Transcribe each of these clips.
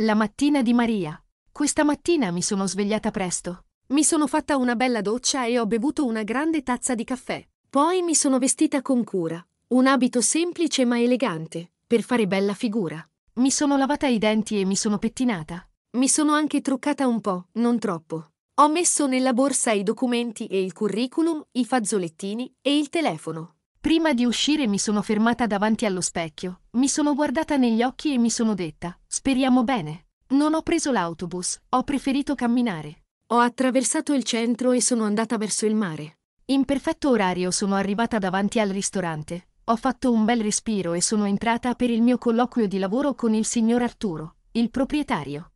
La mattina di Maria. Questa mattina mi sono svegliata presto. Mi sono fatta una bella doccia e ho bevuto una grande tazza di caffè. Poi mi sono vestita con cura, un abito semplice ma elegante, per fare bella figura. Mi sono lavata i denti e mi sono pettinata. Mi sono anche truccata un po', non troppo. Ho messo nella borsa i documenti e il curriculum, i fazzolettini e il telefono. Prima di uscire mi sono fermata davanti allo specchio, mi sono guardata negli occhi e mi sono detta, speriamo bene. Non ho preso l'autobus, ho preferito camminare. Ho attraversato il centro e sono andata verso il mare. In perfetto orario sono arrivata davanti al ristorante, ho fatto un bel respiro e sono entrata per il mio colloquio di lavoro con il signor Arturo, il proprietario.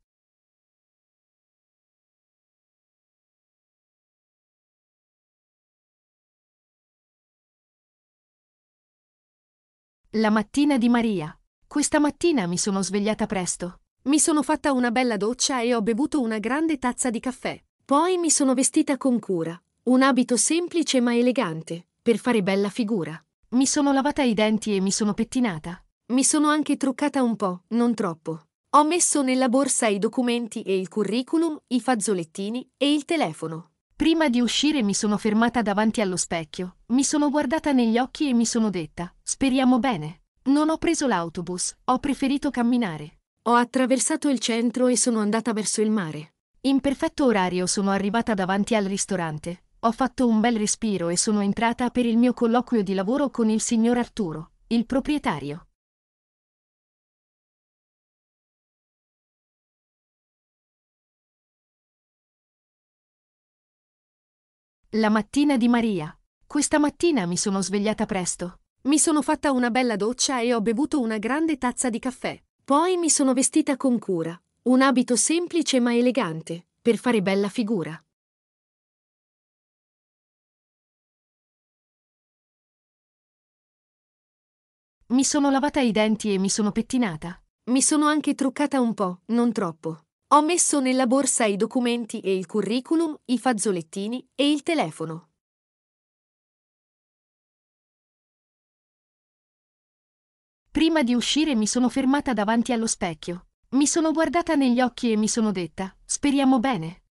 La mattina di Maria. Questa mattina mi sono svegliata presto. Mi sono fatta una bella doccia e ho bevuto una grande tazza di caffè. Poi mi sono vestita con cura, un abito semplice ma elegante, per fare bella figura. Mi sono lavata i denti e mi sono pettinata. Mi sono anche truccata un po', non troppo. Ho messo nella borsa i documenti e il curriculum, i fazzolettini e il telefono. Prima di uscire mi sono fermata davanti allo specchio, mi sono guardata negli occhi e mi sono detta, speriamo bene. Non ho preso l'autobus, ho preferito camminare. Ho attraversato il centro e sono andata verso il mare. In perfetto orario sono arrivata davanti al ristorante, ho fatto un bel respiro e sono entrata per il mio colloquio di lavoro con il signor Arturo, il proprietario. La mattina di Maria. Questa mattina mi sono svegliata presto. Mi sono fatta una bella doccia e ho bevuto una grande tazza di caffè. Poi mi sono vestita con cura, un abito semplice ma elegante, per fare bella figura. Mi sono lavata i denti e mi sono pettinata. Mi sono anche truccata un po', non troppo. Ho messo nella borsa i documenti e il curriculum, i fazzolettini e il telefono. Prima di uscire mi sono fermata davanti allo specchio. Mi sono guardata negli occhi e mi sono detta, speriamo bene.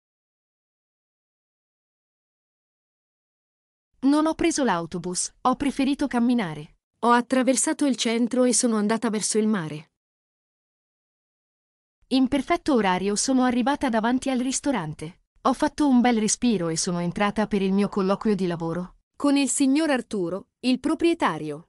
Non ho preso l'autobus, ho preferito camminare. Ho attraversato il centro e sono andata verso il mare. In perfetto orario sono arrivata davanti al ristorante. Ho fatto un bel respiro e sono entrata per il mio colloquio di lavoro. Con il signor Arturo, il proprietario.